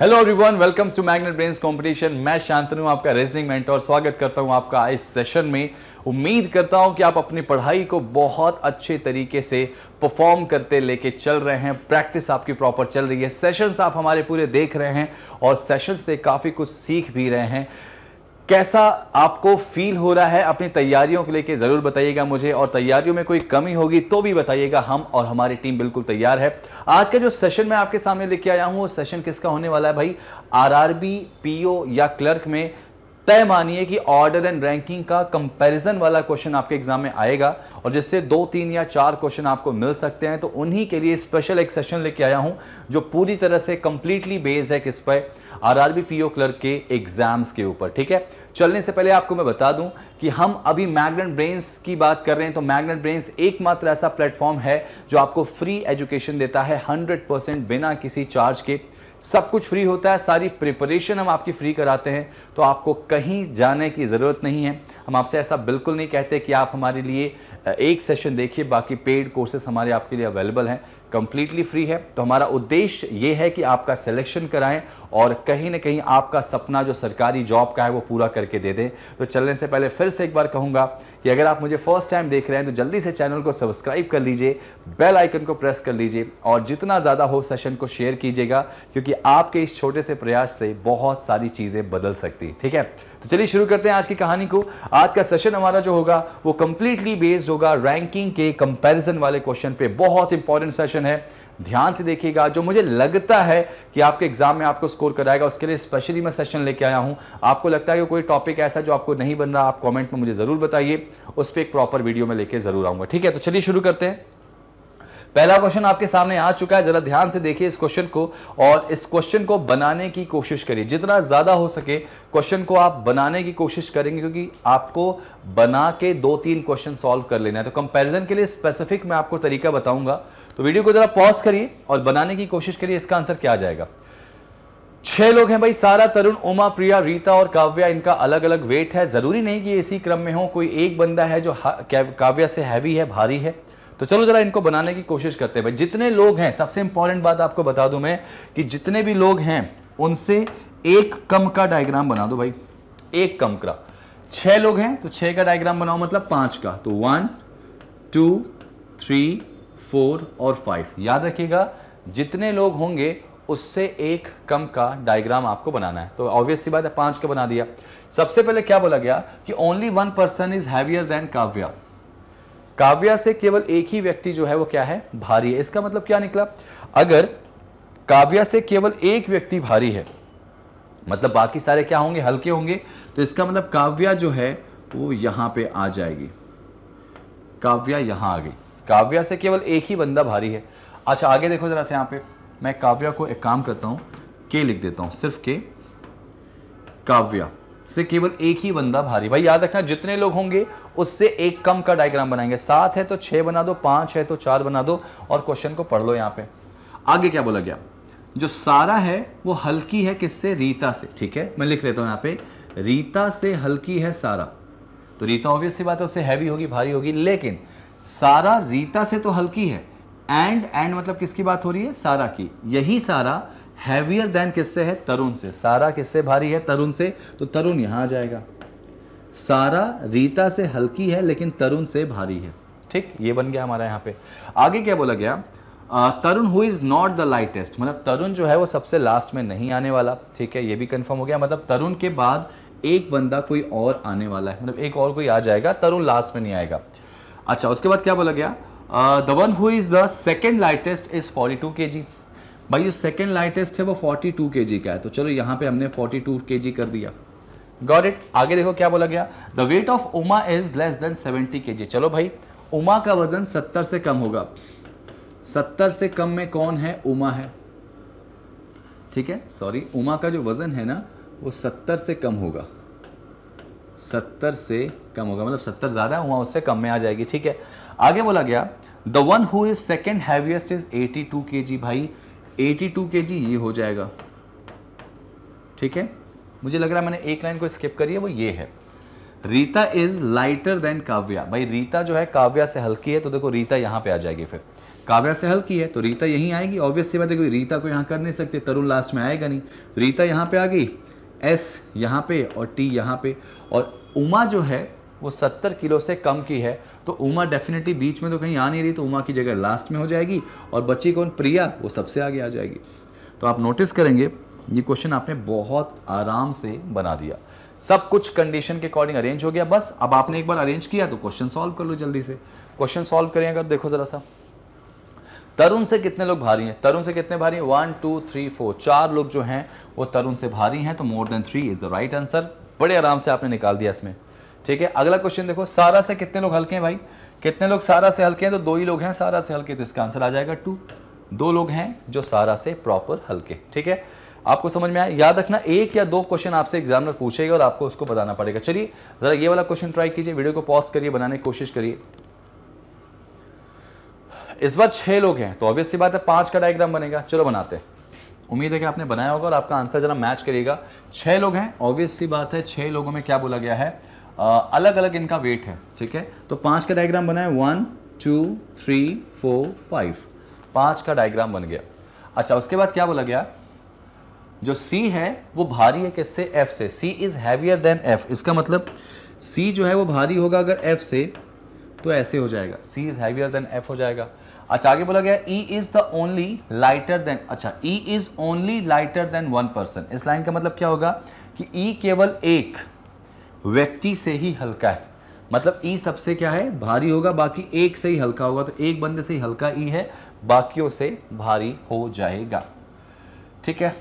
Hello everyone welcomes to Magnet Brains competition मैं शांतनु आपका रेजनिंग mentor स्वागत करता हूं आपका इस सेशन में उम्मीद करता हूं कि आप अपनी पढ़ाई को बहुत अच्छे तरीके से परफॉर्म करते लेके चल रहे हैं प्रैक्टिस आपकी प्रॉपर चल रही है सेशंस आप हमारे पूरे देख रहे हैं और सेशन से काफ़ी कुछ सीख भी रहे हैं कैसा आपको फील हो रहा है अपनी तैयारियों को लेके ज़रूर बताइएगा मुझे और तैयारियों में कोई कमी होगी तो भी बताइएगा हम और हमारी टीम बिल्कुल तैयार है आज का जो सेशन मैं आपके सामने लेके आया हूँ वो सेशन किसका होने वाला है भाई आरआरबी पीओ या क्लर्क में तय मानिए कि ऑर्डर एंड रैंकिंग का कंपैरिजन वाला क्वेश्चन आपके एग्जाम में आएगा और जिससे दो तीन या चार क्वेश्चन आपको मिल सकते हैं तो उन्हीं के लिए स्पेशल एक सेशन लेके आया हूं जो पूरी तरह से कंप्लीटली बेस्ड है किस पर आरआरबी पीओ क्लर्क के एग्जाम्स के ऊपर ठीक है चलने से पहले आपको मैं बता दूं कि हम अभी मैग्नेट ब्रेन्स की बात कर रहे हैं तो मैग्नेट ब्रेन्स एकमात्र ऐसा प्लेटफॉर्म है जो आपको फ्री एजुकेशन देता है 100 परसेंट बिना किसी चार्ज के सब कुछ फ्री होता है सारी प्रिपरेशन हम आपकी फ्री कराते हैं तो आपको कहीं जाने की ज़रूरत नहीं है हम आपसे ऐसा बिल्कुल नहीं कहते कि आप हमारे लिए एक सेशन देखिए बाकी पेड कोर्सेस हमारे आपके लिए अवेलेबल हैं कंप्लीटली फ्री है तो हमारा उद्देश्य ये है कि आपका सिलेक्शन कराएं और कहीं ना कहीं आपका सपना जो सरकारी जॉब का है वो पूरा करके दे दें तो चलने से पहले फिर से एक बार कहूँगा कि अगर आप मुझे फर्स्ट टाइम देख रहे हैं तो जल्दी से चैनल को सब्सक्राइब कर लीजिए बेल आइकन को प्रेस कर लीजिए और जितना ज़्यादा हो सेशन को शेयर कीजिएगा क्योंकि आपके इस छोटे से प्रयास से बहुत सारी चीज़ें बदल सकती ठीक है तो चलिए शुरू करते हैं आज की कहानी को आज का सेशन हमारा जो होगा वो कंप्लीटली बेस्ड होगा रैंकिंग के कंपेरिजन वाले क्वेश्चन पे बहुत इंपॉर्टेंट सेशन है ध्यान से देखिएगा जो मुझे लगता है कि आपके एग्जाम में आपको स्कोर कराएगा उसके लिए स्पेशली मैं सेशन लेके आया हूं आपको लगता है कि कोई टॉपिक ऐसा जो आपको नहीं बन रहा आप कॉमेंट में मुझे ज़रूर बताइए उस पर एक प्रॉपर वीडियो में लेके ज़रूर आऊंगा ठीक है तो चलिए शुरू करते हैं पहला क्वेश्चन आपके सामने आ चुका है जरा ध्यान से देखिए इस क्वेश्चन को और इस क्वेश्चन को बनाने की कोशिश करिए जितना ज्यादा हो सके क्वेश्चन को आप बनाने की कोशिश करेंगे क्योंकि आपको बना के दो तीन क्वेश्चन सॉल्व कर लेना है तो कंपैरिजन के लिए स्पेसिफिक मैं आपको तरीका बताऊंगा तो वीडियो को जरा पॉज करिए और बनाने की कोशिश करिए इसका आंसर क्या आ जाएगा छह लोग हैं भाई सारा तरुण उमा प्रिया रीता और काव्या इनका अलग अलग वेट है जरूरी नहीं कि इसी क्रम में हो कोई एक बंदा है जो काव्या से हैवी है भारी है तो चलो जरा इनको बनाने की कोशिश करते हैं भाई जितने लोग हैं सबसे इंपॉर्टेंट बात आपको बता दूं मैं कि जितने भी लोग हैं उनसे एक कम का डायग्राम बना दो भाई एक कम का छह लोग हैं तो छह का डायग्राम बनाओ मतलब पांच का तो वन टू थ्री फोर और फाइव याद रखिएगा जितने लोग होंगे उससे एक कम का डायग्राम आपको बनाना है तो ऑब्वियस सी बात है पांच का बना दिया सबसे पहले क्या बोला गया कि only one person is heavier than Kavya Kavya से केवल एक ही व्यक्ति जो है वो क्या है भारी है इसका मतलब क्या निकला अगर काव्या से केवल एक व्यक्ति भारी है मतलब बाकी सारे क्या होंगे हल्के होंगे तो इसका मतलब काव्या जो है वो यहां पे आ जाएगी काव्या यहां आ गई काव्या से केवल एक ही बंदा भारी है अच्छा आगे देखो ज़रा से यहाँ पे मैं काव्या को एक काम करता हूँ के लिख देता हूँ सिर्फ के काव्या से केवल एक ही बंदा भारी भाई याद रखना जितने लोग होंगे उससे एक कम का डायग्राम बनाएंगे सात है तो छः बना दो पाँच है तो चार बना दो और क्वेश्चन को पढ़ लो यहाँ पे आगे क्या बोला गया जो सारा है वो हल्की है किससे रीता से ठीक है मैं लिख लेता हूँ यहाँ पे रीता से हल्की है सारा तो रीता ऑब्वियस सी बात है उससे हैवी होगी भारी होगी लेकिन सारा रीता से तो हल्की है एंड एंड मतलब किसकी बात हो रही है सारा की यही सारा हैवियर देन किससे है तरुण से सारा किससे भारी है तरुण से तो तरुण यहां आ जाएगा सारा रीता से हल्की है लेकिन तरुण से भारी है ठीक ये बन गया हमारा यहां पे आगे क्या बोला गया Tarun who is not the lightest मतलब तरुण जो है वो सबसे लास्ट में नहीं आने वाला ठीक है ये भी कंफर्म हो गया मतलब तरुण के बाद एक बंदा कोई और आने वाला है मतलब एक और कोई आ जाएगा तरुण लास्ट में नहीं आएगा अच्छा उसके बाद क्या बोला गया the one who is the second lightest is forty two K G भाई जो सेकेंड लाइटेस्ट है वो फोर्टी टू के जी का है तो चलो यहाँ पे हमने फोर्टी टू के जी कर दिया गॉट इट आगे देखो क्या बोला गया the weight of Uma is less than seventy K G चलो भाई उमा का वजन सत्तर से कम होगा सत्तर से कम में कौन है उमा है ठीक है सॉरी उमा का जो वजन है ना वो सत्तर से कम होगा सत्तर से कम होगा मतलब सत्तर ज़्यादा हुआ उससे कम में आ जाएगी ठीक है आगे बोला गया the one who is second heaviest is 82 two K G भाई 82 टू के जी ये हो जाएगा ठीक है मुझे लग रहा है मैंने एक लाइन को स्किप करी है वो ये है Rita is lighter than Kavya भाई रीता जो है काव्या से हल्की है तो देखो रीता यहां पे आ जाएगी फिर काव्या से हल्की है तो रीता यहीं आएगी ऑब्वियसली बात है कोई रीता को यहां कर नहीं सकते तरुण लास्ट में आएगा नहीं रीता यहां पे आ गई एस यहां पे और टी यहां पे और उमा जो है वो सत्तर किलो से कम की है तो उमा डेफिनेटली बीच में तो कहीं आ नहीं रही तो उमा की जगह लास्ट में हो जाएगी और बच्ची कौन प्रिया वो सबसे आगे आ जाएगी तो आप नोटिस करेंगे ये क्वेश्चन आपने बहुत आराम से बना दिया सब कुछ कंडीशन के अकॉर्डिंग अरेंज हो गया बस अब आपने एक बार अरेंज किया तो क्वेश्चन सॉल्व कर लो जल्दी से क्वेश्चन सॉल्व करें अगर देखो जरा सा तरुण से कितने लोग भारी हैं तरुण से कितने भारी हैं वन टू थ्री फोर चार लोग जो हैं वो तरुण से भारी हैं तो more than three is the right answer बड़े आराम से आपने निकाल दिया इसमें ठीक है अगला क्वेश्चन देखो सारा से कितने लोग हल्के हैं भाई कितने लोग सारा से हल्के हैं तो दो ही लोग हैं सारा से हल्के तो इसका आंसर आ जाएगा टू दो लोग हैं जो सारा से प्रॉपर हल्के ठीक है आपको समझ में आया याद रखना एक या दो क्वेश्चन आपसे एग्जाम में पूछेगा और आपको उसको बताना पड़ेगा चलिए ज़रा ये वाला क्वेश्चन ट्राई कीजिए वीडियो को पॉज करिए बनाने की कोशिश करिए इस बार छह लोग हैं तो ऑब्वियसली बात है पांच का डायग्राम बनेगा चलो बनाते हैं उम्मीद है कि आपने बनाया होगा और आपका आंसर जरा मैच करिएगा छह लोग हैं ऑब्वियस सी बात है छह लोगों में क्या बोला गया है आ, अलग अलग इनका वेट है ठीक है तो पांच का डायग्राम बनाए one two three four five पांच का डायग्राम बन गया अच्छा उसके बाद क्या बोला गया जो C है वो भारी है किससे F से C is heavier than F इसका मतलब C जो है वो भारी होगा अगर F से तो ऐसे हो जाएगा C is heavier than F हो जाएगा अच्छा आगे बोला गया E is the only lighter than अच्छा E is only lighter than one person इस लाइन का मतलब क्या होगा कि ई e केवल एक व्यक्ति से ही हल्का है मतलब ई e सबसे क्या है भारी होगा बाकी एक से ही हल्का होगा तो एक बंदे से ही हल्का ई e है बाकियों से भारी हो जाएगा ठीक है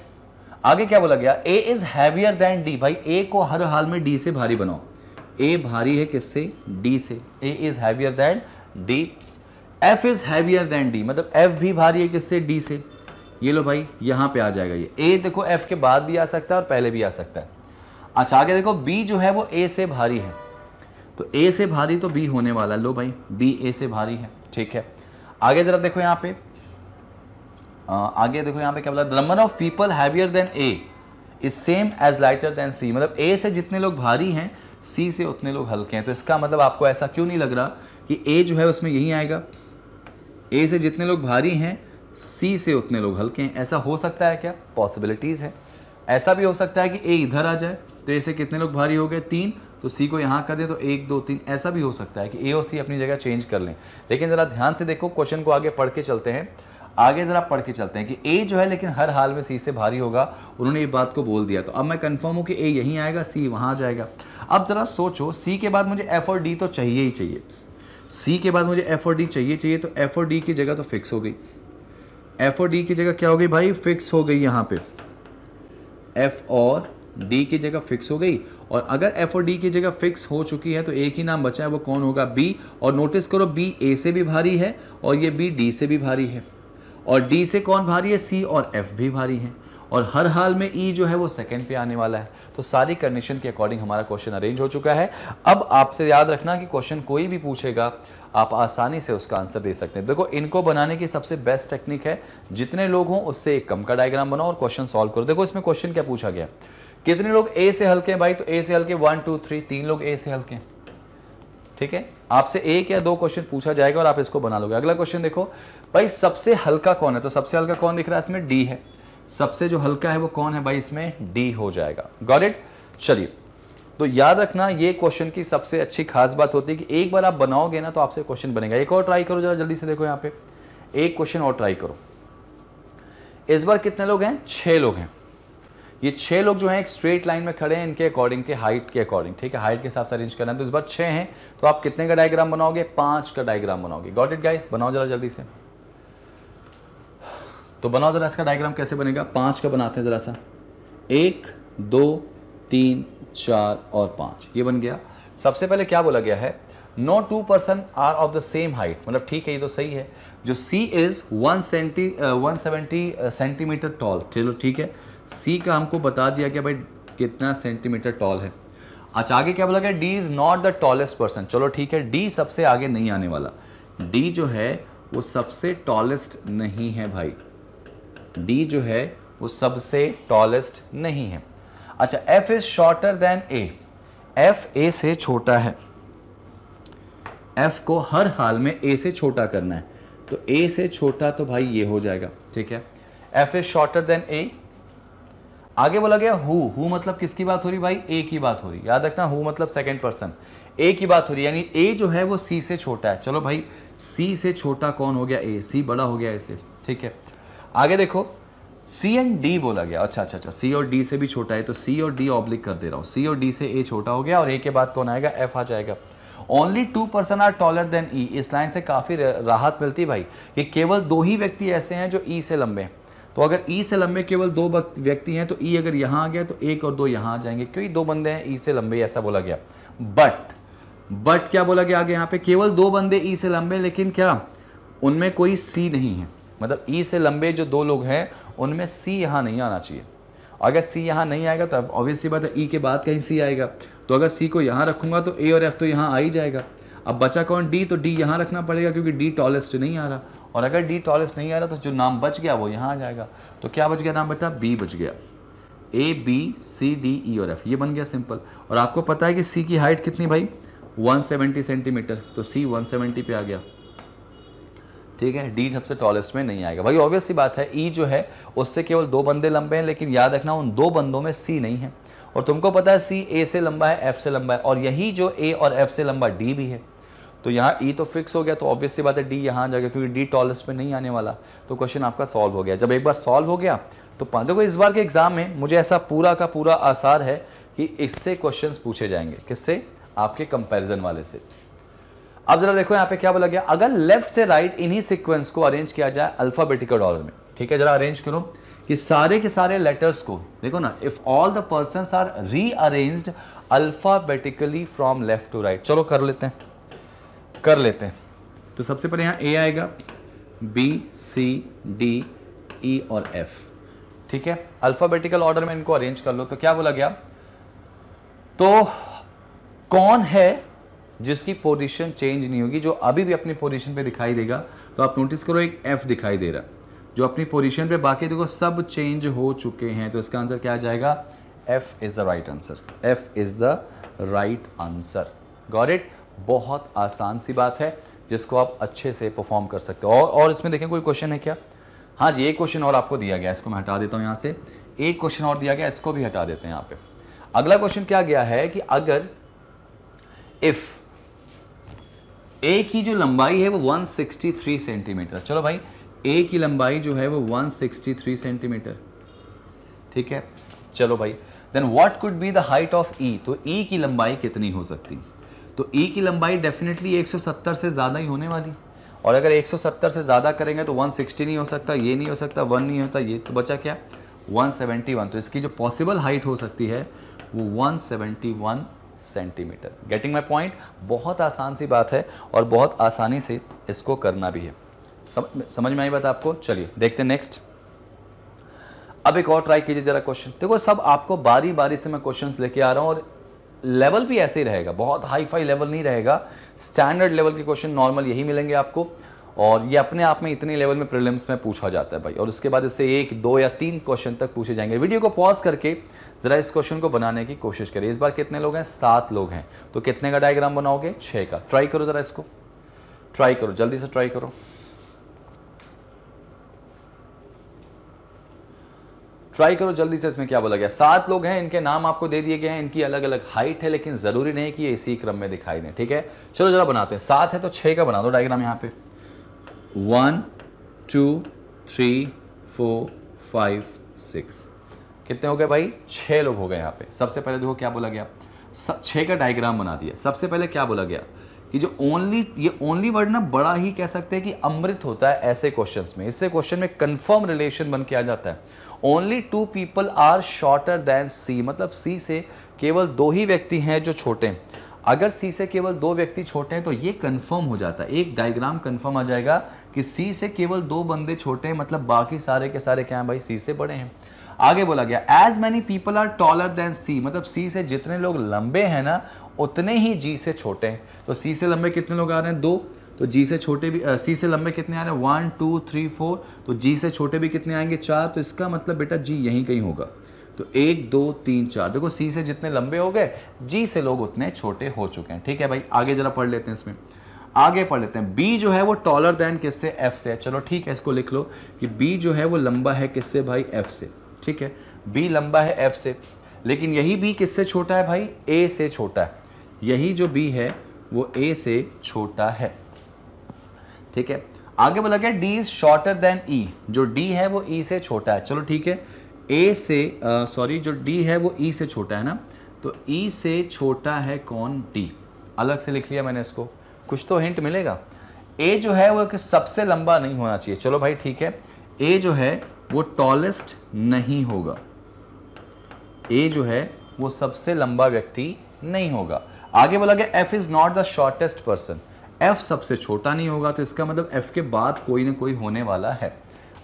आगे क्या बोला गया A is heavier than D भाई ए को हर हाल में डी से भारी बनाओ ए भारी है किससे डी से A is heavier than D F is heavier than D मतलब एफ भी भारी है किससे डी से ये लो भाई यहां पे आ जाएगा ये ए देखो एफ के बाद भी आ सकता है और पहले भी आ सकता है अच्छा आगे देखो बी जो है वो ए से भारी है तो ए से भारी तो बी होने वाला लो भाई बी ए से भारी है ठीक है आगे ज़रा देखो यहां पे आ, आगे देखो यहां पे क्या बोला number of people heavier than A is same as lighter than C मतलब ए से जितने लोग भारी हैं सी से उतने लोग हल्के हैं तो इसका मतलब आपको ऐसा क्यों नहीं लग रहा कि ए जो है उसमें यही आएगा ए से जितने लोग भारी हैं सी से उतने लोग हल्के हैं ऐसा हो सकता है क्या पॉसिबिलिटीज़ है ऐसा भी हो सकता है कि ए इधर आ जाए तो ए से कितने लोग भारी हो गए तीन तो सी को यहाँ कर दें तो एक दो तीन ऐसा भी हो सकता है कि ए और सी अपनी जगह चेंज कर लें लेकिन ज़रा ध्यान से देखो क्वेश्चन को आगे पढ़ के चलते हैं आगे ज़रा पढ़ के चलते हैं कि ए जो है लेकिन हर हाल में सी से भारी होगा उन्होंने ये बात को बोल दिया तो अब मैं कंफर्म हूँ कि ए यहीं आएगा सी वहाँ जाएगा अब ज़रा सोचो सी के बाद मुझे एफ और डी तो चाहिए ही चाहिए सी के बाद मुझे एफ और डी चाहिए चाहिए तो एफ और डी की जगह तो फिक्स हो गई एफ और डी की जगह क्या हो गई भाई फिक्स हो गई यहाँ पे एफ और डी की जगह फिक्स हो गई और अगर एफ और डी की जगह फिक्स हो चुकी है तो एक ही नाम बचा है वो कौन होगा बी और नोटिस करो बी ए से भी भारी है और ये बी डी से भी भारी है और डी से कौन भारी है सी और एफ भी भारी है और हर हाल में ई e जो है वो सेकेंड पे आने वाला है तो सारी कंडीशन के अकॉर्डिंग हमारा क्वेश्चन अरेंज हो चुका है अब आपसे याद रखना कि क्वेश्चन कोई भी पूछेगा आप आसानी से उसका आंसर दे सकते हैं देखो इनको बनाने की सबसे बेस्ट टेक्निक है जितने लोग हों उससे एक कम का डायग्राम बनाओ और क्वेश्चन सॉल्व करो देखो इसमें क्वेश्चन क्या पूछा गया कितने लोग ए से हल्के हैं भाई तो ए से हल्के वन टू थ्री तीन लोग ए से हल्के ठीक है आपसे एक या दो क्वेश्चन पूछा जाएगा और आप इसको बना लोगे अगला क्वेश्चन देखो भाई सबसे हल्का कौन है तो सबसे हल्का कौन दिख रहा है इसमें डी है सबसे जो हल्का है वो कौन है भाई इसमें डी हो जाएगा गॉट इट चलिए तो याद रखना ये क्वेश्चन की सबसे अच्छी खास बात होती है कि एक बार आप बनाओगे ना तो आपसे क्वेश्चन बनेगा एक और ट्राई करो जरा जल्दी से देखो यहां पे एक क्वेश्चन और ट्राई करो इस बार कितने लोग हैं छह लोग हैं ये छह लोग जो हैं एक स्ट्रेट लाइन में खड़े हैं इनके अकॉर्डिंग के हाइट के अकॉर्डिंग ठीक है हाइट के हिसाब से अरेंज करना है तो इस बार छह हैं तो आप कितने का डायग्राम बनाओगे पांच का डायग्राम बनाओगे गॉट इट गाइस बनाओ जरा जल्दी से तो बनाओ ज़रा इसका डायग्राम कैसे बनेगा पांच का बनाते हैं ज़रा सा एक दो तीन चार और पांच ये बन गया सबसे पहले क्या बोला गया है no two person are of the same height मतलब ठीक है ये तो सही है जो C is one centi one seventy centimetre tall चलो ठीक है सी का हमको बता दिया गया भाई कितना सेंटीमीटर टॉल है अच्छा आगे क्या बोला गया D is not the tallest person चलो ठीक है डी सबसे आगे नहीं आने वाला डी जो है वो सबसे टॉलेस्ट नहीं है भाई डी जो है वो सबसे टॉलेस्ट नहीं है अच्छा F is shorter than A F A से छोटा है एफ को हर हाल में ए से छोटा करना है तो ए से छोटा तो भाई ये हो जाएगा ठीक है F is shorter than A आगे बोला गया हु हु मतलब किसकी बात हो रही भाई ए की बात हो रही याद रखना हु मतलब सेकेंड पर्सन ए की बात हो रही यानी ए जो है वो सी से छोटा है चलो भाई सी से छोटा कौन हो गया ए सी बड़ा हो गया ऐसे ठीक है आगे देखो सी एंड डी बोला गया अच्छा अच्छा अच्छा सी और डी से भी छोटा है तो सी और डी ऑब्लिक कर दे रहा हूं सी और डी से ए छोटा हो गया और ए के बाद कौन आएगा एफ आ जाएगा only two person are taller than E इस लाइन से काफ़ी राहत मिलती है भाई कि केवल दो ही व्यक्ति ऐसे हैं जो ई e से लंबे हैं तो अगर ई e से लंबे केवल दो व्यक्ति हैं तो ई e अगर यहां आ गया तो एक और दो यहां आ जाएंगे क्योंकि दो बंदे हैं ई e से लंबे ऐसा बोला गया बट बट क्या बोला गया आगे यहां पे केवल दो बंदे ई e से लंबे लेकिन क्या उनमें कोई सी नहीं है मतलब ई e से लंबे जो दो लोग हैं उनमें सी यहाँ नहीं आना चाहिए अगर सी यहाँ नहीं आएगा तो ऑब्वियसली बात है ई e के बाद कहीं सी आएगा तो अगर सी को यहाँ रखूँगा तो ए और एफ तो यहाँ आ ही जाएगा अब बचा कौन डी तो डी यहाँ रखना पड़ेगा क्योंकि डी टॉलेस्ट नहीं आ रहा और अगर डी टॉलेस्ट नहीं आ रहा तो जो नाम बच गया वो यहाँ आ जाएगा तो क्या बच गया नाम बता बी बच गया A B C D E और एफ ये बन गया सिंपल और आपको पता है कि सी की हाइट कितनी भाई 170 सेंटीमीटर तो सी 170 पे आ गया ठीक है डी सबसे टॉलेस्ट में नहीं आएगा भाई ऑब्वियस सी बात है ई e जो है उससे केवल दो बंदे लंबे हैं लेकिन याद रखना उन दो बंदों में सी नहीं है और तुमको पता है सी ए से लंबा है एफ से लंबा है और यही जो ए और एफ से लंबा डी भी है तो यहाँ ई e तो फिक्स हो गया तो ऑब्वियसली बात है डी यहाँ जाएगा क्योंकि डी टॉलेस्ट में नहीं आने वाला तो क्वेश्चन आपका सॉल्व हो गया जब एक बार सॉल्व हो गया तो देखो इस बार के एग्जाम में मुझे ऐसा पूरा का पूरा आसार है कि इससे क्वेश्चन पूछे जाएंगे किससे आपके कंपेरिजन वाले से अब जरा देखो यहाँ पे क्या बोला गया अगर लेफ्ट से राइट इन्हीं सीक्वेंस को अरेंज किया जाए अल्फाबेटिकल ऑर्डर में ठीक है जरा अरेंज करो कि सारे के सारे लेटर्स को देखो ना if all the person are rearrange alphabetically from left to right चलो कर लेते हैं कर लेते हैं तो सबसे पहले यहाँ ए आएगा बी सी डी ई और एफ ठीक है अल्फाबेटिकल ऑर्डर में इनको अरेंज कर लो तो क्या बोला गया तो कौन है जिसकी पोजीशन चेंज नहीं होगी जो अभी भी अपनी पोजीशन पे दिखाई देगा तो आप नोटिस करो एक एफ दिखाई दे रहा जो अपनी पोजीशन पे बाकी देखो सब चेंज हो चुके हैं तो इसका आंसर क्या आ जाएगा F is the right answer F is the right answer got it बहुत आसान सी बात है जिसको आप अच्छे से परफॉर्म कर सकते हो और और इसमें देखें कोई क्वेश्चन है क्या हाँ जी एक क्वेश्चन और आपको दिया गया इसको मैं हटा देता हूँ यहाँ से एक क्वेश्चन और दिया गया इसको भी हटा देते हैं यहाँ पे अगला क्वेश्चन क्या गया है कि अगर इफ़ ए की जो लंबाई है वो 163 सेंटीमीटर चलो भाई ए की लंबाई जो है वो 163 सेंटीमीटर ठीक है चलो भाई then what could be the height of E तो ई e की लंबाई कितनी हो सकती तो ई e की लंबाई डेफिनेटली 170 से ज़्यादा ही होने वाली और अगर 170 से ज़्यादा करेंगे तो 160 नहीं हो सकता ये नहीं हो सकता वन नहीं होता ये तो बचा क्या 171 तो इसकी जो पॉसिबल हाइट हो सकती है वो 171 सेंटीमीटर गेटिंग माई पॉइंट बहुत आसान सी बात है और बहुत आसानी से इसको करना भी है समझ में आई बात आपको चलिए देखते हैं नेक्स्ट अब एक और ट्राई कीजिए जरा क्वेश्चन देखो सब आपको बारी बारी से मैं क्वेश्चन लेके आ रहा हूँ और लेवल भी ऐसे ही रहेगा बहुत हाई फाई लेवल नहीं रहेगा स्टैंडर्ड लेवल के क्वेश्चन नॉर्मल यही मिलेंगे आपको और ये अपने आप में इतने लेवल में प्रॉब्लम्स में पूछा जाता है भाई और उसके बाद इससे एक दो या तीन क्वेश्चन तक पूछे जाएंगे वीडियो को पॉज करके ज़रा इस क्वेश्चन को बनाने की कोशिश करिए इस बार कितने लोग हैं सात लोग हैं तो कितने का डायग्राम बनाओगे छः का ट्राई करो ज़रा इसको ट्राई करो जल्दी से ट्राई करो ट्राई करो जल्दी से इसमें क्या बोला गया सात लोग हैं इनके नाम आपको दे दिए गए हैं इनकी अलग अलग हाइट है लेकिन जरूरी नहीं कि ये इसी क्रम में दिखाई दे ठीक है चलो जरा बनाते हैं सात है तो छह का बना दो डायग्राम यहां पे one two three four five six कितने हो गए भाई छः लोग हो गए यहाँ पे सबसे पहले देखो क्या बोला गया छः का डायग्राम बना दिया सबसे पहले क्या बोला गया कि जो ओनली ये ओनली वर्ड ना बड़ा ही कह सकते हैं कि अमृत होता है ऐसे क्वेश्चंस में इससे क्वेश्चन में कंफर्म रिलेशन बन के आ जाता है only two people are shorter than C मतलब सी से केवल दो ही व्यक्ति हैं जो छोटे हैं अगर सी से केवल दो व्यक्ति छोटे हैं तो ये कंफर्म हो जाता है एक डायग्राम कंफर्म आ जाएगा कि सी से केवल दो बंदे छोटे हैं मतलब बाकी सारे के सारे क्या हैं भाई सी से बड़े हैं आगे बोला गया as many people are taller than C मतलब सी से जितने लोग लंबे हैं ना उतने ही जी से छोटे हैं तो सी से लंबे कितने लोग आ रहे हैं दो तो जी से छोटे भी सी से लंबे कितने आ रहे हैं वन टू थ्री फोर तो जी से छोटे भी कितने आएंगे चार तो इसका मतलब बेटा जी यहीं कहीं होगा तो एक दो तीन चार देखो सी से जितने लंबे हो गए जी से लोग उतने छोटे हो चुके हैं ठीक है भाई आगे जरा पढ़ लेते हैं इसमें आगे पढ़ लेते हैं बी जो है वो टॉलर देन किससे एफ से चलो ठीक है इसको लिख लो कि बी जो है वो लंबा है किससे भाई एफ से ठीक है बी लंबा है एफ से लेकिन यही बी किससे छोटा है भाई ए से छोटा है यही जो बी है वो ए से छोटा है ठीक है आगे बोला गया D is shorter than E जो डी है वो ई e से छोटा है चलो ठीक है ए से सॉरी जो डी है वो ई e से छोटा है ना तो ई e से छोटा है कौन डी अलग से लिख लिया मैंने इसको कुछ तो हिंट मिलेगा ए जो है वो सबसे लंबा नहीं होना चाहिए चलो भाई ठीक है ए जो है वो टॉलेस्ट नहीं होगा ए जो है वो सबसे लंबा व्यक्ति नहीं होगा आगे बोला गया F is not the shortest person F सबसे छोटा नहीं होगा तो इसका मतलब एफ के बाद कोई ना कोई होने वाला है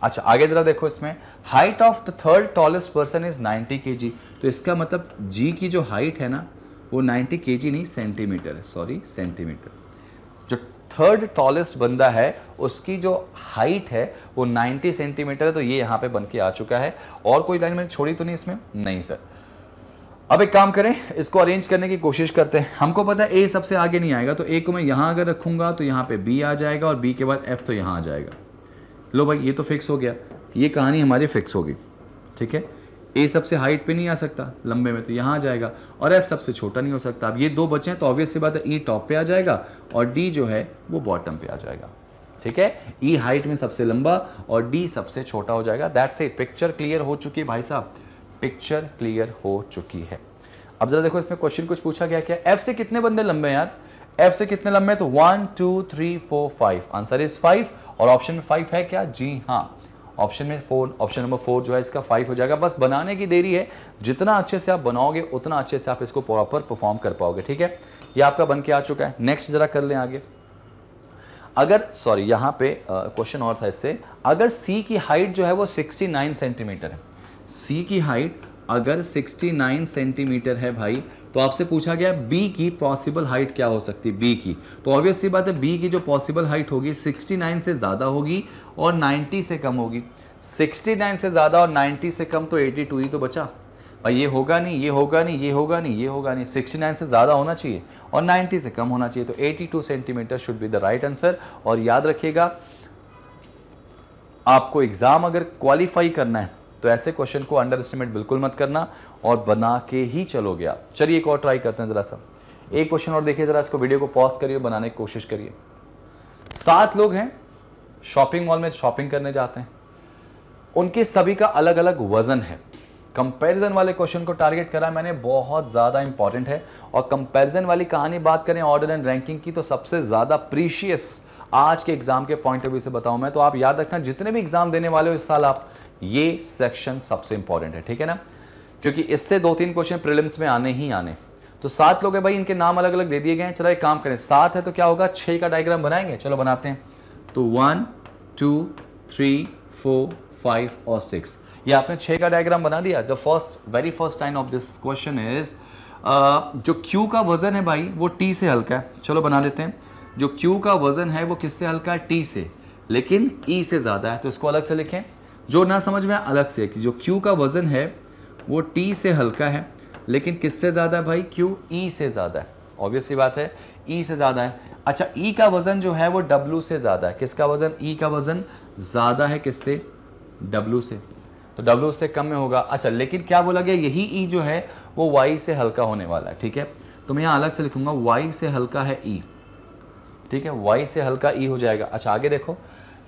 अच्छा आगे जरा देखो इसमें height of the third tallest person is 90 के तो इसका मतलब जी की जो हाइट है ना वो 90 के नहीं सेंटीमीटर है सॉरी सेंटीमीटर जो थर्ड टॉलेस्ट बंदा है उसकी जो हाइट है वो 90 सेंटीमीटर है तो ये यहां पे बन के आ चुका है और कोई लाइन मैंने छोड़ी तो नहीं इसमें नहीं सर अब एक काम करें इसको अरेंज करने की कोशिश करते हैं हमको पता है ए सबसे आगे नहीं आएगा तो ए को मैं यहां अगर रखूंगा तो यहां पे बी आ जाएगा और बी के बाद एफ तो यहां आ जाएगा लो भाई ये तो फिक्स हो गया ये कहानी हमारी फिक्स होगी ठीक है ए सबसे हाइट पे नहीं आ सकता लंबे में तो यहाँ आ जाएगा और एफ सबसे छोटा नहीं हो सकता अब ये दो बचे हैं तो ऑब्वियस सी बात है ई e टॉप पे आ जाएगा और डी जो है वो बॉटम पे आ जाएगा ठीक है ई e हाइट में सबसे लंबा और डी सबसे छोटा हो जाएगा दैट से पिक्चर क्लियर हो चुकी है भाई साहब पिक्चर क्लियर हो चुकी है अब जरा देखो इसमें क्वेश्चन कुछ पूछा गया क्या एफ से कितने बंदे लंबे हैं यार एफ से कितने लंबे हैं तो one two three four five answer is five और ऑप्शन फाइव है क्या जी हाँ ऑप्शन में फोर ऑप्शन नंबर फोर जो है इसका फाइव हो जाएगा बस बनाने की देरी है जितना अच्छे से आप बनाओगे उतना अच्छे से आप इसको प्रॉपर परफॉर्म कर पाओगे ठीक है ये आपका बन के आ चुका है नेक्स्ट जरा कर लें आगे अगर सॉरी यहाँ पे क्वेश्चन और था इससे अगर सी की हाइट जो है वो 69 सेंटीमीटर है सी की हाइट अगर 69 सेंटीमीटर है भाई तो आपसे पूछा गया बी की पॉसिबल हाइट क्या हो सकती है बी की तो ऑब्वियसली बात है बी की जो पॉसिबल हाइट होगी 69 से ज़्यादा होगी और 90 से कम होगी 69 से ज़्यादा और 90 से कम तो 82 ही तो बचा और ये होगा नहीं ये होगा नहीं ये होगा नहीं ये होगा नहीं सिक्सटी नाइन से ज़्यादा होना चाहिए और नाइन्टी से कम होना चाहिए तो 82 centimetre should be the right answer और याद रखिएगा आपको एग्ज़ाम अगर क्वालिफाई करना है तो ऐसे क्वेश्चन को अंडर एस्टिमेट बिल्कुल मत करना और बना के ही चलोगे आप चलिए एक और ट्राई करते हैं ज़रा सा एक क्वेश्चन और देखिए ज़रा इसको वीडियो को पॉज करिए बनाने की कोशिश करिए सात लोग हैं शॉपिंग मॉल में शॉपिंग करने जाते हैं उनके सभी का अलग अलग वज़न है कंपैरिजन वाले क्वेश्चन को टारगेट करा मैंने बहुत ज़्यादा इंपॉर्टेंट है और कंपैरिजन वाली कहानी बात करें ऑर्डर एंड रैंकिंग की तो सबसे ज़्यादा प्रीशियस आज के एग्जाम के पॉइंट ऑफ व्यू से बताऊं मैं तो आप याद रखना जितने भी एग्जाम देने वाले हो इस साल आप ये सेक्शन सबसे इंपॉर्टेंट है ठीक है ना क्योंकि इससे दो तीन क्वेश्चन प्रिलिम्स में आने ही आने तो सात लोग हैं भाई इनके नाम अलग अलग दे दिए गए हैं चलो एक काम करें सात है तो क्या होगा छः का डायग्राम बनाएंगे चलो बनाते हैं तो one two three four five और सिक्स ये आपने छः का डायग्राम बना दिया uh, जो first very first time of this question is जो क्यू का वजन है भाई वो टी से हल्का है चलो बना लेते हैं जो क्यू का वजन है वो किससे हल्का है टी से लेकिन ई e से ज़्यादा है तो इसको अलग से लिखें जो ना समझ में अलग से कि जो क्यू का वजन है वो टी से हल्का है लेकिन किससे ज़्यादा है भाई क्यू ई e से ज़्यादा है ऑब्वियस सी बात है ई e से ज़्यादा है अच्छा ई e का वज़न जो है वो डब्ल्यू से ज़्यादा है किसका वज़न ई e का वज़न ज़्यादा है किससे डब्ल्यू से तो डब्ल्यू से कम में होगा अच्छा लेकिन क्या बोला गया यही ई e जो है वो वाई से हल्का होने वाला है ठीक है तो मैं यहाँ अलग से लिखूंगा वाई से हल्का है ई e, ठीक है वाई से हल्का ई e हो जाएगा अच्छा आगे देखो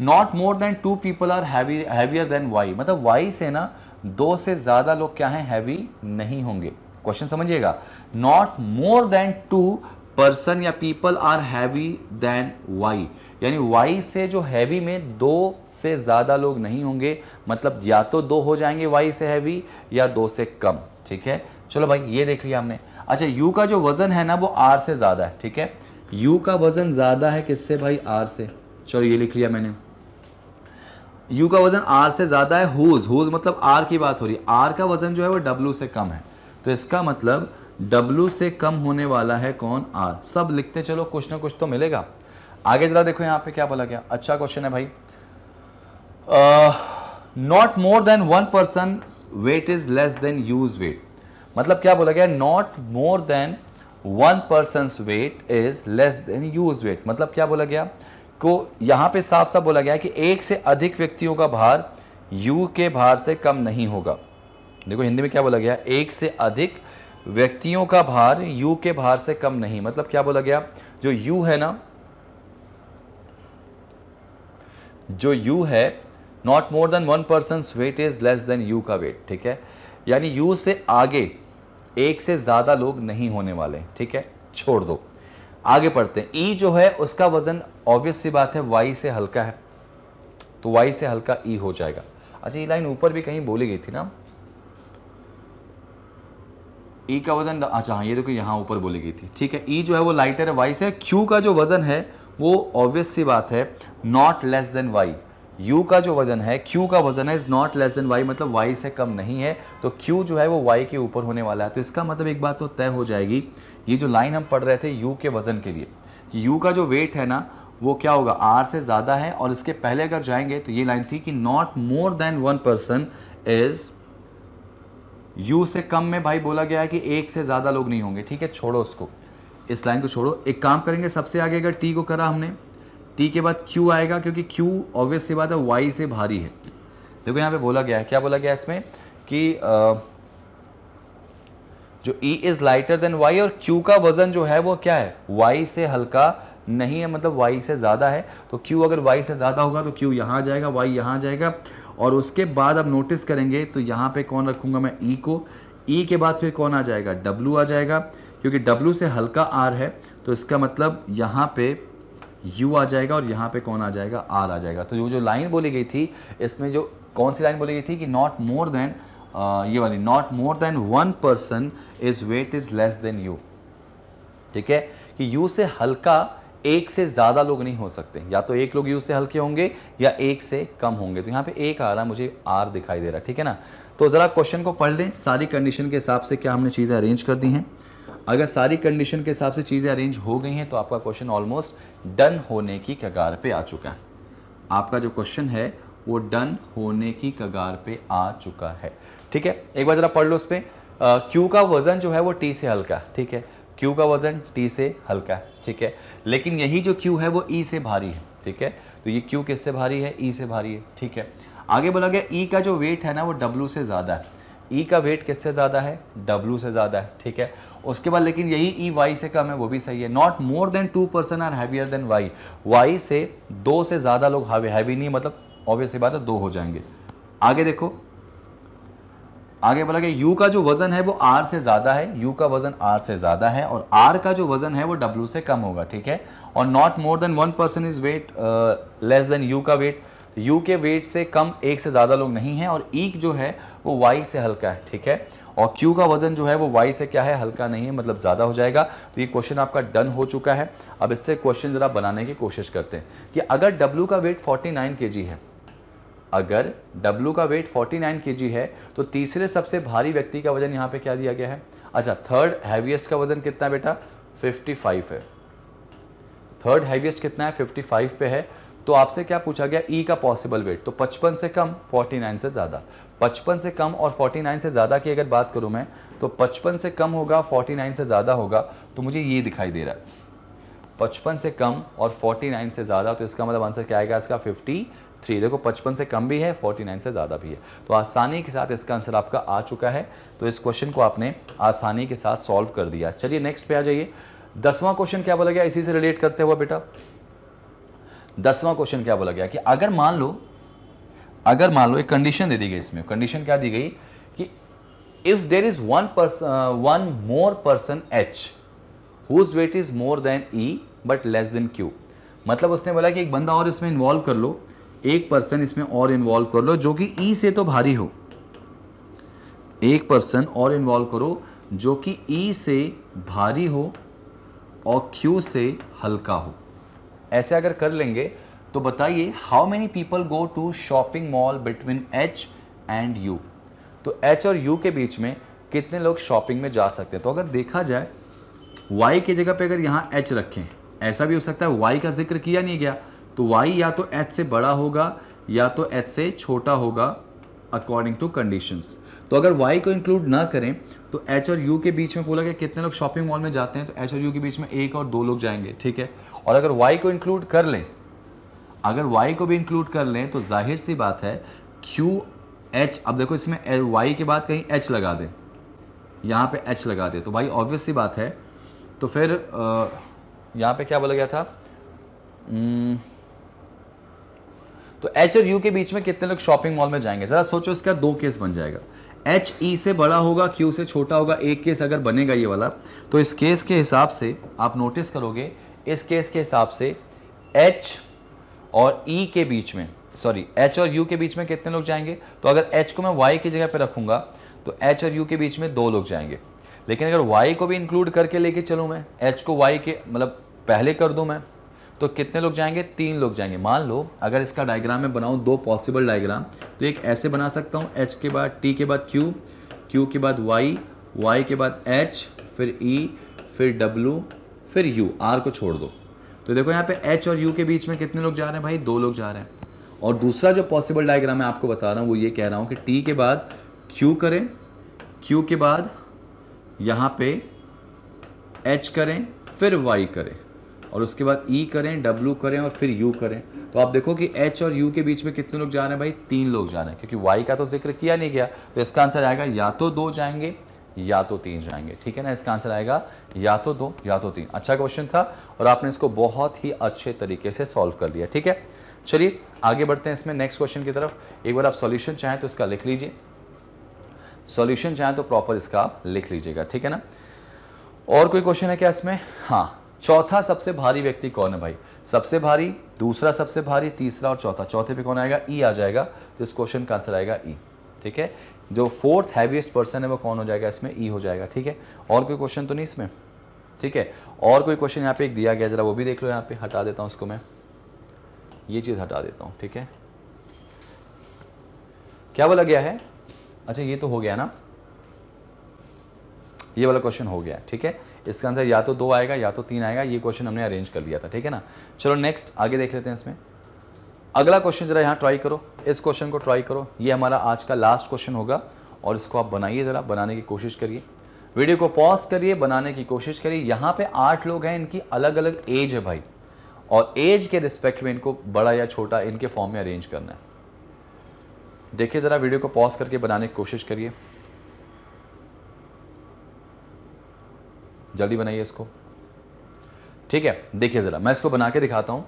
not more than two people are heavy heavier than Y मतलब वाई से ना दो से ज़्यादा लोग क्या हैं हैवी नहीं होंगे क्वेश्चन समझिएगा not more than two person या people are heavy than Y यानी वाई से जो हैवी में दो से ज़्यादा लोग नहीं होंगे मतलब या तो दो हो जाएंगे वाई से हैवी या दो से कम ठीक है चलो भाई ये देख लिया हमने अच्छा यू का जो वज़न है ना वो आर से ज़्यादा है ठीक है यू का वज़न ज़्यादा है किससे भाई आर से चलो ये लिख लिया मैंने यू का वजन आर से ज़्यादा है होज होज मतलब आर की बात हो रही है आर का वजन जो है वो डब्ल्यू से कम है तो इसका मतलब डब्लू से कम होने वाला है कौन आर सब लिखते चलो कुछ ना कुछ तो मिलेगा आगे ज़रा देखो यहाँ पे क्या बोला गया अच्छा क्वेश्चन है भाई not more than one person weight is less than U's weight मतलब क्या बोला गया not more than one person weight is less than U's weight मतलब क्या बोला गया को यहाँ पे साफ साफ बोला गया है कि एक से अधिक व्यक्तियों का भार यू के भार से कम नहीं होगा देखो हिंदी में क्या बोला गया एक से अधिक व्यक्तियों का भार यू के भार से कम नहीं मतलब क्या बोला गया जो यू है ना जो यू है not more than one person weight is less than U का वेट ठीक है यानी यू से आगे एक से ज़्यादा लोग नहीं होने वाले ठीक है छोड़ दो आगे पढ़ते हैं ई जो है उसका वजन ऑब्वियस सी बात है वाई से हल्का है तो वाई से हल्का ई हो जाएगा अच्छा ये लाइन ऊपर भी कहीं बोली गई थी ना ई का वजन अच्छा हाँ ये देखो यहाँ ऊपर बोली गई थी ठीक है ई जो है वो लाइटर है वाई से क्यू का जो वजन है वो ऑब्वियस सी बात है not less than Y U का जो वजन है क्यू का वजन है is not less than Y मतलब वाई से कम नहीं है तो क्यू जो है वो वाई के ऊपर होने वाला है तो इसका मतलब एक बात तो तय हो जाएगी ये जो लाइन हम पढ़ रहे थे यू के वज़न के लिए कि यू का जो वेट है ना वो क्या होगा आर से ज़्यादा है और इसके पहले अगर जाएंगे तो ये लाइन थी कि not more than one person is U से कम में भाई बोला गया है कि एक से ज़्यादा लोग नहीं होंगे ठीक है छोड़ो उसको इस लाइन को छोड़ो एक काम करेंगे सबसे आगे अगर टी को करा हमने टी के बाद क्यू आएगा क्योंकि क्यू ऑब्वियस सी बात है वाई से भारी है देखो यहां पे बोला गया है क्या बोला गया इसमें कि आ, जो E is lighter than Y और Q का वजन जो है वो क्या है Y से हल्का नहीं है मतलब Y से ज़्यादा है तो Q अगर Y से ज़्यादा होगा तो Q यहाँ जाएगा Y यहाँ जाएगा और उसके बाद आप नोटिस करेंगे तो यहाँ पे कौन रखूंगा मैं E को E के बाद फिर कौन आ जाएगा W आ जाएगा क्योंकि W से हल्का R है तो इसका मतलब यहाँ पे U आ जाएगा और यहाँ पे कौन आ जाएगा R आ जाएगा तो जो जो लाइन बोली गई थी इसमें जो कौन सी लाइन बोली गई थी कि नॉट मोर देन Uh, ये वाली not more than one person is weight is less than U ठीक है कि यू से हल्का एक से ज़्यादा लोग नहीं हो सकते या तो एक लोग यू से हल्के होंगे या एक से कम होंगे तो यहां पे एक आ रहा मुझे आर दिखाई दे रहा ठीक है ना तो ज़रा क्वेश्चन को पढ़ लें सारी कंडीशन के हिसाब से क्या हमने चीज़ें अरेंज कर दी हैं अगर सारी कंडीशन के हिसाब से चीज़ें अरेंज हो गई हैं तो आपका क्वेश्चन ऑलमोस्ट डन होने की कगार पे आ चुका है आपका जो क्वेश्चन है वो डन होने की कगार पे आ चुका है ठीक है एक बार जरा पढ़ लो उस पर क्यू का वजन जो है वो टी से हल्का ठीक है क्यू का वजन टी से हल्का है ठीक है लेकिन यही जो क्यू है वो ई e से भारी है ठीक है तो ये क्यू किससे भारी है ई e से भारी है ठीक है आगे बोला गया ई e का जो वेट है ना वो डब्लू से ज़्यादा है ई e का वेट किससे ज़्यादा है डब्लू से ज़्यादा है ठीक है उसके बाद लेकिन यही ई e वाई से कम है वो भी सही है not more than two person are heavier than Y Y से दो से ज़्यादा लोग हैवी नहीं मतलब ऑब्वियस बात है दो हो जाएंगे आगे देखो आगे बोला गया यू का जो वजन है वो आर से ज़्यादा है यू का वजन आर से ज़्यादा है और आर का जो वजन है वो डब्ल्यू से कम होगा ठीक है और not more than one person is weight less than U का वेट यू के वेट से कम एक से ज़्यादा लोग नहीं है और ईक जो है वो वाई से हल्का है ठीक है और क्यू का वजन जो है वो वाई से क्या है हल्का नहीं है मतलब ज़्यादा हो जाएगा तो ये क्वेश्चन आपका डन हो चुका है अब इससे क्वेश्चन ज़रा बनाने की कोशिश करते हैं कि अगर डब्ल्यू का वेट 49 नाइन है अगर W का वेट 49 kg है तो तीसरे सबसे भारी व्यक्ति का वजन यहाँ पे क्या दिया गया है अच्छा थर्ड हैवीएस्ट का वजन कितना बेटा 55 है थर्ड हैवीएस्ट कितना है 55 पे है तो आपसे क्या पूछा गया e का पॉसिबल वेट तो 55 से कम 49 से ज़्यादा 55 से कम और 49 से ज़्यादा की अगर बात करूँ मैं तो 55 से कम होगा 49 से ज़्यादा होगा तो मुझे ये दिखाई दे रहा है 55 से कम और 49 से ज़्यादा तो इसका मतलब आंसर क्या आएगा इसका थ्री देखो पचपन से कम भी है फोर्टी नाइन से ज़्यादा भी है तो आसानी के साथ इसका आंसर आपका आ चुका है तो इस क्वेश्चन को आपने आसानी के साथ सॉल्व कर दिया चलिए नेक्स्ट पे आ जाइए दसवां क्वेश्चन क्या बोला गया इसी से रिलेट करते हुए बेटा दसवां क्वेश्चन क्या बोला गया कि अगर मान लो अगर मान लो एक कंडीशन दे दी गई इसमें कंडीशन क्या दी गई कि if there is one person one more person H whose weight is more than E but less than Q मतलब उसने बोला कि एक बंदा और इसमें इन्वॉल्व कर लो एक पर्सन इसमें और इन्वॉल्व कर लो जो कि ई e से तो भारी हो एक पर्सन और इन्वॉल्व करो जो कि ई e से भारी हो और क्यू से हल्का हो ऐसे अगर कर लेंगे तो बताइए how many people go to shopping mall between H and U तो एच और यू के बीच में कितने लोग शॉपिंग में जा सकते हैं तो अगर देखा जाए वाई की जगह पे अगर यहाँ एच रखें ऐसा भी हो सकता है वाई का जिक्र किया नहीं गया तो y या तो h से बड़ा होगा या तो h से छोटा होगा अकॉर्डिंग टू कंडीशंस तो अगर y को इंक्लूड ना करें तो h और u के बीच में बोला गया कितने लोग शॉपिंग मॉल में जाते हैं तो h और u के बीच में एक और दो लोग जाएंगे ठीक है और अगर y को इंक्लूड कर लें अगर y को भी इंक्लूड कर लें तो जाहिर सी बात है q h अब देखो इसमें y के बाद कहीं h लगा दें यहाँ पे h लगा दें तो भाई ऑब्वियस सी बात है तो फिर यहाँ पे क्या बोला गया था hmm, तो एच और यू के बीच में कितने लोग शॉपिंग मॉल में जाएंगे ज़रा सोचो इसका दो केस बन जाएगा एच ई e से बड़ा होगा क्यू से छोटा होगा एक केस अगर बनेगा ये वाला तो इस केस के हिसाब से आप नोटिस करोगे इस केस के हिसाब से एच और ई e के बीच में सॉरी एच और यू के बीच में कितने लोग जाएंगे तो अगर एच को मैं वाई की जगह पर रखूँगा तो एच और यू के बीच में दो लोग जाएंगे लेकिन अगर वाई को भी इंक्लूड करके लेके चलूँ मैं एच को वाई के मतलब पहले कर दूँ मैं तो कितने लोग जाएंगे तीन लोग जाएंगे मान लो अगर इसका डायग्राम मैं बनाऊँ दो पॉसिबल डायग्राम तो एक ऐसे बना सकता हूँ एच के बाद टी के बाद क्यू क्यू के बाद वाई वाई के बाद एच फिर ई e, फिर डब्लू फिर यू आर को छोड़ दो तो देखो यहाँ पे एच और यू के बीच में कितने लोग जा रहे हैं भाई दो लोग जा रहे हैं और दूसरा जो पॉसिबल डायग्राम मैं आपको बता रहा हूँ वो ये कह रहा हूँ कि टी के बाद क्यू करें क्यू के बाद यहाँ पे एच करें फिर वाई करें और उसके बाद ई e करें डब्ल्यू करें और फिर यू करें तो आप देखो कि एच और यू के बीच में कितने लोग जा रहे हैं भाई तीन लोग जा रहे हैं क्योंकि वाई का तो जिक्र किया नहीं गया तो इसका आंसर आएगा या तो दो जाएंगे या तो तीन जाएंगे ठीक है ना इसका आंसर आएगा या तो दो या तो तीन अच्छा क्वेश्चन था और आपने इसको बहुत ही अच्छे तरीके से सॉल्व कर लिया ठीक है चलिए आगे बढ़ते हैं इसमें नेक्स्ट क्वेश्चन की तरफ एक बार आप सॉल्यूशन चाहें तो इसका लिख लीजिए सॉल्यूशन चाहें तो प्रॉपर इसका आप लिख लीजिएगा ठीक है ना और कोई क्वेश्चन है क्या इसमें हाँ चौथा सबसे भारी व्यक्ति कौन है भाई सबसे भारी दूसरा सबसे भारी तीसरा और चौथा चौथे पे कौन आएगा ई e आ जाएगा तो इस क्वेश्चन का आंसर आएगा ई e, ठीक है जो फोर्थ हैवीएस्ट पर्सन है वो कौन हो जाएगा इसमें ई e हो जाएगा ठीक है और कोई क्वेश्चन तो नहीं इसमें ठीक है और कोई क्वेश्चन यहाँ पे एक दिया गया जरा वो भी देख लो यहाँ पे हटा देता हूँ उसको मैं ये चीज़ हटा देता हूँ ठीक है क्या बोला गया है अच्छा ये तो हो गया ना ये वाला क्वेश्चन हो गया ठीक है इसका आंसर या तो दो आएगा या तो तीन आएगा ये क्वेश्चन हमने अरेंज कर लिया था ठीक है ना चलो नेक्स्ट आगे देख लेते हैं इसमें अगला क्वेश्चन जरा यहाँ ट्राई करो इस क्वेश्चन को ट्राई करो ये हमारा आज का लास्ट क्वेश्चन होगा और इसको आप बनाइए ज़रा बनाने की कोशिश करिए वीडियो को पॉज करिए बनाने की कोशिश करिए यहाँ पे आठ लोग हैं इनकी अलग अलग एज है भाई और एज के रिस्पेक्ट में इनको बड़ा या छोटा इनके फॉर्म में अरेंज करना है देखिए ज़रा वीडियो को पॉज करके बनाने की कोशिश करिए जल्दी बनाइए इसको ठीक है देखिए ज़रा मैं इसको बना के दिखाता हूँ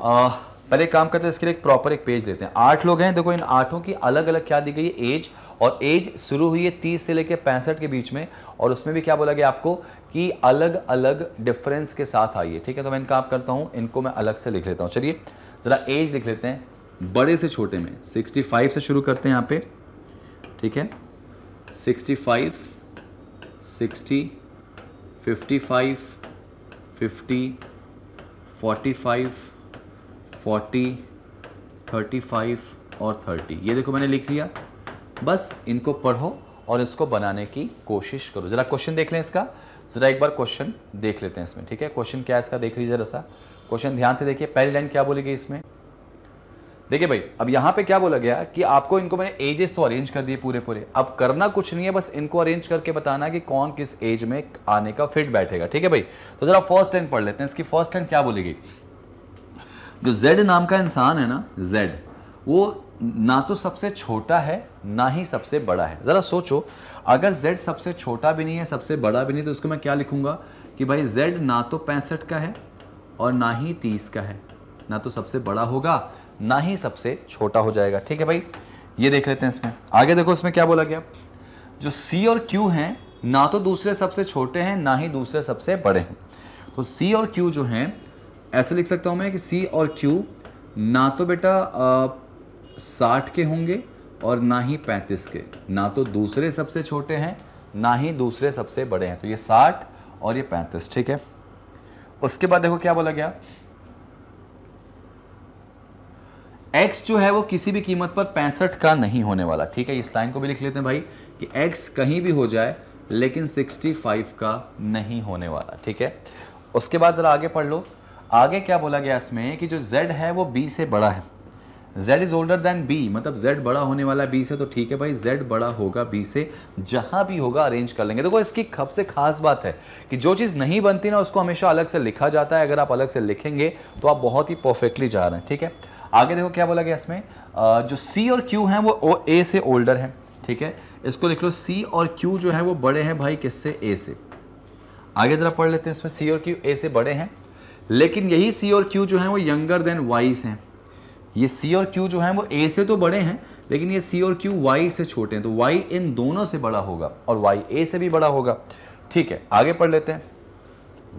पहले एक काम करते हैं इसके लिए एक प्रॉपर एक पेज देते हैं आठ लोग हैं देखो इन आठों की अलग अलग क्या दी गई है एज और एज शुरू हुई है तीस से लेकर पैंसठ के बीच में और उसमें भी क्या बोला गया आपको कि अलग अलग डिफरेंस के साथ आई है ठीक है तो मैं इनका आप करता हूँ इनको मैं अलग से लिख लेता हूँ चलिए ज़रा एज लिख लेते हैं बड़े से छोटे में सिक्सटी फाइव से शुरू करते हैं यहाँ पे ठीक है sixty five sixty fifty five fifty forty five forty thirty five और थर्टी ये देखो मैंने लिख लिया बस इनको पढ़ो और इसको बनाने की कोशिश करो ज़रा क्वेश्चन देख लें इसका ज़रा एक बार क्वेश्चन देख लेते हैं इसमें ठीक है क्वेश्चन क्या है इसका देख लीजिए जरा सा क्वेश्चन ध्यान से देखिए पहली लाइन क्या बोलेगी इसमें देखिए भाई अब यहाँ पे क्या बोला गया कि आपको इनको मैंने एजेस तो अरेंज कर दिए पूरे पूरे अब करना कुछ नहीं है बस इनको अरेंज करके बताना कि कौन किस एज में आने का फिट बैठेगा ठीक है भाई तो जरा फर्स्ट हैंड पढ़ लेते हैं इसकी फर्स्ट हैंड क्या बोलेगी जो जेड नाम का इंसान है ना जेड वो ना तो सबसे छोटा है ना ही सबसे बड़ा है ज़रा सोचो अगर जेड सबसे छोटा भी नहीं है सबसे बड़ा भी नहीं तो उसको मैं क्या लिखूंगा कि भाई जेड ना तो पैंसठ का है और ना ही तीस का है ना तो सबसे बड़ा होगा ना ही सबसे छोटा हो जाएगा ठीक है भाई ये देख लेते हैं इसमें आगे देखो इसमें क्या बोला गया जो सी और क्यू हैं ना तो दूसरे सबसे छोटे हैं ना ही दूसरे सबसे बड़े हैं तो C और Q जो हैं ऐसे लिख सकता हूँ मैं कि सी और क्यू ना तो बेटा साठ के होंगे और ना ही पैंतीस के ना तो दूसरे सबसे छोटे हैं ना ही दूसरे सबसे बड़े हैं तो ये साठ और ये पैंतीस ठीक है उसके बाद देखो क्या बोला गया एक्स जो है वो किसी भी कीमत पर पैंसठ का नहीं होने वाला ठीक है इस लाइन को भी लिख लेते हैं भाई कि एक्स कहीं भी हो जाए लेकिन 65 का नहीं होने वाला ठीक है उसके बाद ज़रा आगे पढ़ लो आगे क्या बोला गया इसमें कि जो z है वो b से बड़ा है z is older than b मतलब z बड़ा होने वाला है बी से तो ठीक है भाई z बड़ा होगा बी से जहां भी होगा अरेंज कर लेंगे देखो तो इसकी सबसे खास बात है कि जो चीज़ नहीं बनती ना उसको हमेशा अलग से लिखा जाता है अगर आप अलग से लिखेंगे तो आप बहुत ही परफेक्टली जा रहे हैं ठीक है थीके? आगे देखो क्या बोला गया इसमें जो सी और क्यू हैं वो ए से ओल्डर हैं ठीक है इसको लिख लो सी और क्यू जो है वो बड़े हैं भाई किससे ए से आगे ज़रा पढ़ लेते हैं इसमें सी और क्यू ए से बड़े हैं लेकिन यही सी और क्यू जो है वो यंगर देन वाई से हैं ये सी और क्यू जो है वो ए से तो बड़े हैं लेकिन ये सी और क्यू वाई से छोटे हैं तो वाई इन दोनों से बड़ा होगा और वाई ए से भी बड़ा होगा ठीक है आगे पढ़ लेते हैं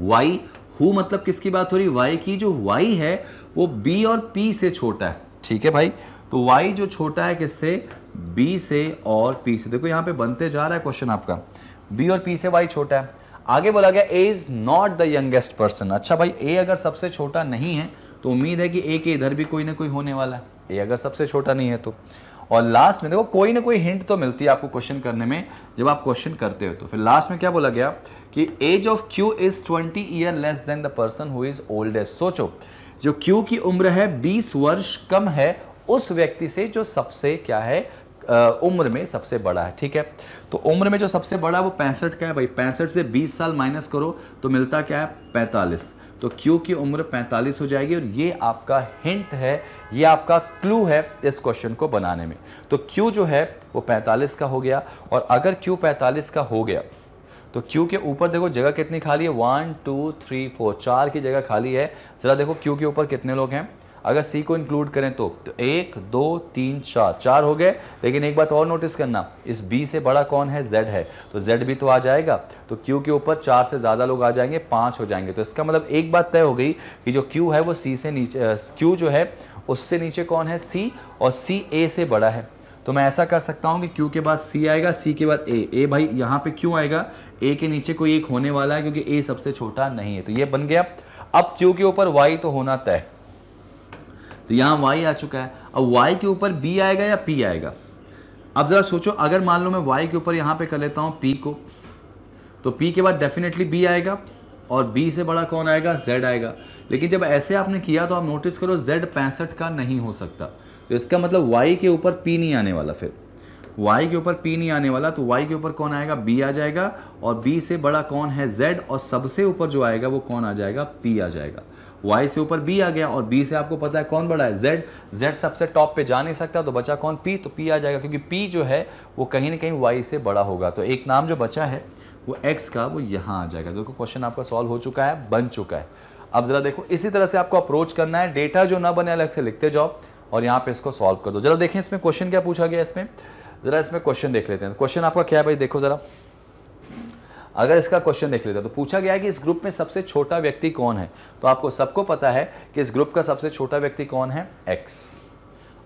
वाई हु मतलब किसकी बात हो रही वाई की जो वाई है वो बी और पी से छोटा है ठीक है भाई तो वाई जो छोटा है किससे बी से और पी से देखो यहां पे बनते जा रहा है क्वेश्चन आपका बी और पी से वाई छोटा है आगे बोला गया A is not the youngest person अच्छा भाई ए अगर सबसे छोटा नहीं है तो उम्मीद है कि ए के इधर भी कोई ना कोई होने वाला है ए अगर सबसे छोटा नहीं है तो और लास्ट में देखो कोई ना कोई हिंट तो मिलती है आपको क्वेश्चन करने में जब आप क्वेश्चन करते हो तो फिर लास्ट में क्या बोला गया कि age of Q is twenty year less than the person who is oldest सोचो जो Q की उम्र है बीस वर्ष कम है उस व्यक्ति से जो सबसे क्या है उम्र में सबसे बड़ा है ठीक है तो उम्र में जो सबसे बड़ा वो पैंसठ का है भाई पैंसठ से बीस साल माइनस करो तो मिलता क्या है पैंतालीस तो क्यू की उम्र 45 हो जाएगी और ये आपका हिंट है ये आपका क्लू है इस क्वेश्चन को बनाने में तो क्यू जो है वो 45 का हो गया और अगर क्यू 45 का हो गया तो क्यू के ऊपर देखो जगह कितनी खाली है वन टू थ्री फोर चार की जगह खाली है ज़रा देखो क्यू के ऊपर कितने लोग हैं अगर सी को इंक्लूड करें तो, तो एक दो तीन चार चार हो गए लेकिन एक बात और नोटिस करना इस बी से बड़ा कौन है जेड है तो जेड भी तो आ जाएगा तो क्यू के ऊपर चार से ज़्यादा लोग आ जाएंगे पाँच हो जाएंगे तो इसका मतलब एक बात तय हो गई कि जो क्यू है वो सी से नीचे क्यू जो है उससे नीचे कौन है सी और सी ए से बड़ा है तो मैं ऐसा कर सकता हूँ कि क्यू के बाद सी आएगा सी के बाद ए ए भाई यहाँ पे क्यों आएगा ए के नीचे कोई एक होने वाला है क्योंकि ए सबसे छोटा नहीं है तो ये बन गया अब क्यू के ऊपर वाई तो होना तय तो यहाँ वाई आ चुका है अब वाई के ऊपर बी आएगा या पी आएगा अब ज़रा सोचो अगर मान लो मैं वाई के ऊपर यहाँ पे कर लेता हूँ पी को तो पी के बाद डेफिनेटली बी आएगा और बी से बड़ा कौन आएगा जेड आएगा लेकिन जब ऐसे आपने किया तो आप नोटिस करो जेड पैंसठ का नहीं हो सकता तो इसका मतलब वाई के ऊपर पी नहीं आने वाला फिर वाई के ऊपर पी नहीं आने वाला तो वाई के ऊपर कौन आएगा बी आ जाएगा और बी से बड़ा कौन है जेड और सबसे ऊपर जो आएगा वो कौन आ जाएगा पी आ जाएगा वाई से ऊपर बी आ गया और बी से आपको पता है कौन बड़ा है जेड जेड सबसे टॉप पे जा नहीं सकता तो बचा कौन पी तो पी आ जाएगा क्योंकि पी जो है वो कहीं ना कहीं वाई से बड़ा होगा तो एक नाम जो बचा है वो एक्स का वो यहाँ आ जाएगा देखो क्वेश्चन आपका सॉल्व हो चुका है बन चुका है अब जरा देखो इसी तरह से आपको अप्रोच करना है डेटा जो ना बने अलग से लिखते जाओ और यहाँ पे इसको सॉल्व कर दो जरा देखें इसमें क्वेश्चन क्या पूछा गया इसमें ज़रा इसमें क्वेश्चन देख लेते हैं क्वेश्चन आपका क्या है भाई देखो ज़रा अगर इसका क्वेश्चन देख लेते हैं तो पूछा गया है कि इस ग्रुप में सबसे छोटा व्यक्ति कौन है तो आपको सबको पता है कि इस ग्रुप का सबसे छोटा व्यक्ति कौन है एक्स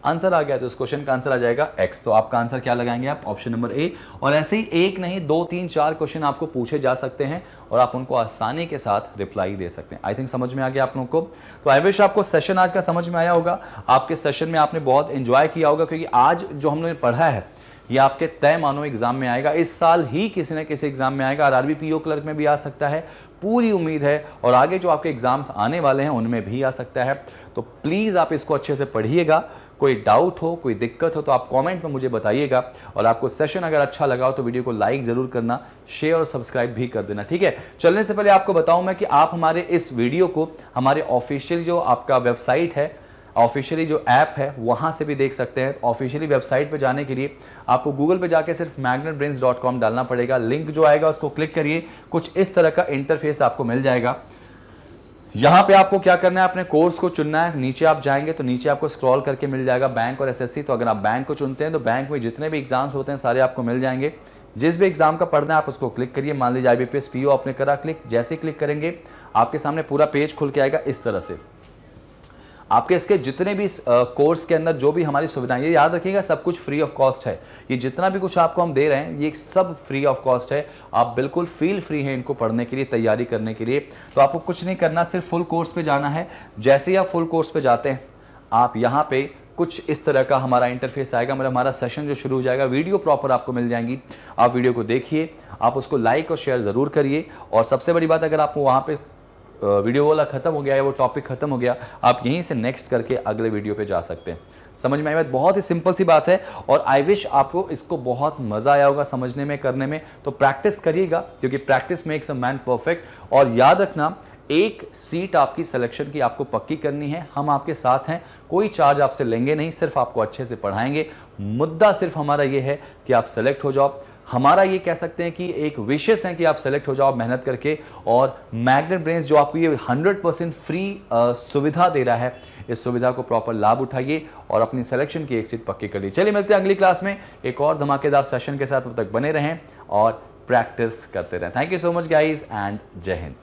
आंसर आ गया तो इस क्वेश्चन का आंसर आ जाएगा एक्स तो आपका आंसर क्या लगाएंगे आप ऑप्शन नंबर ए और ऐसे ही एक नहीं दो तीन चार क्वेश्चन आपको पूछे जा सकते हैं और आप उनको आसानी के साथ रिप्लाई दे सकते हैं आई थिंक समझ में आ गया आप लोगों को तो आई विश आपको सेशन आज का समझ में आया होगा आपके सेशन में आपने बहुत इंजॉय किया होगा क्योंकि आज जो हमने पढ़ा है ये आपके तय मानो एग्जाम में आएगा इस साल ही किसी न किसी एग्जाम में आएगा आर पीओ क्लर्क में भी आ सकता है पूरी उम्मीद है और आगे जो आपके एग्जाम्स आने वाले हैं उनमें भी आ सकता है तो प्लीज़ आप इसको अच्छे से पढ़िएगा कोई डाउट हो कोई दिक्कत हो तो आप कमेंट में मुझे बताइएगा और आपको सेशन अगर अच्छा लगा हो तो वीडियो को लाइक ज़रूर करना शेयर और सब्सक्राइब भी कर देना ठीक है चलने से पहले आपको बताऊं मैं कि आप हमारे इस वीडियो को हमारे ऑफिशियल जो आपका वेबसाइट है ऑफिशियली जो ऐप है वहाँ से भी देख सकते हैं ऑफिशियली वेबसाइट पर जाने के लिए आपको गूगल पर जाके सिर्फ मैगनेट ब्रेन्स डॉट कॉम डालना पड़ेगा लिंक जो आएगा उसको क्लिक करिए कुछ इस तरह का इंटरफेस आपको मिल जाएगा यहां पे आपको क्या करना है अपने कोर्स को चुनना है नीचे आप जाएंगे तो नीचे आपको स्क्रॉल करके मिल जाएगा बैंक और एसएससी तो अगर आप बैंक को चुनते हैं तो बैंक में जितने भी एग्जाम्स होते हैं सारे आपको मिल जाएंगे जिस भी एग्जाम का पढ़ना है आप उसको क्लिक करिए मान लीजिए आई बी आपने करा क्लिक जैसे क्लिक करेंगे आपके सामने पूरा पेज खुल के आएगा इस तरह से आपके इसके जितने भी कोर्स के अंदर जो भी हमारी सुविधाएं ये याद रखिएगा सब कुछ फ्री ऑफ कॉस्ट है ये जितना भी कुछ आपको हम दे रहे हैं ये सब फ्री ऑफ कॉस्ट है आप बिल्कुल फील फ्री हैं इनको पढ़ने के लिए तैयारी करने के लिए तो आपको कुछ नहीं करना सिर्फ फुल कोर्स पर जाना है जैसे ही आप फुल कोर्स पर जाते हैं आप यहाँ पे कुछ इस तरह का हमारा इंटरफेस आएगा मतलब हमारा सेशन जो शुरू हो जाएगा वीडियो प्रॉपर आपको मिल जाएंगी आप वीडियो को देखिए आप उसको लाइक और शेयर ज़रूर करिए और सबसे बड़ी बात अगर आप वहाँ पे वीडियो वाला खत्म हो गया है वो टॉपिक खत्म हो गया आप यहीं से नेक्स्ट करके अगले वीडियो पे जा सकते हैं समझ में बात बहुत ही सिंपल सी बात है और आई विश आपको इसको बहुत मज़ा आया होगा समझने में करने में तो प्रैक्टिस करिएगा क्योंकि practice makes a man perfect और याद रखना एक सीट आपकी सिलेक्शन की आपको पक्की करनी है हम आपके साथ हैं कोई चार्ज आपसे लेंगे नहीं सिर्फ आपको अच्छे से पढ़ाएंगे मुद्दा सिर्फ हमारा ये है कि आप सेलेक्ट हो जाओ हमारा ये कह सकते हैं कि एक विशेष है कि आप सेलेक्ट हो जाओ मेहनत करके और मैग्नेट ब्रेन्स जो आपको ये 100 परसेंट फ्री सुविधा दे रहा है इस सुविधा को प्रॉपर लाभ उठाइए और अपनी सिलेक्शन की एक सीट पक्की कर लीजिए चलिए मिलते हैं अगली क्लास में एक और धमाकेदार सेशन के साथ अब तक बने रहें और प्रैक्टिस करते रहें thank you so much guys and जय हिंद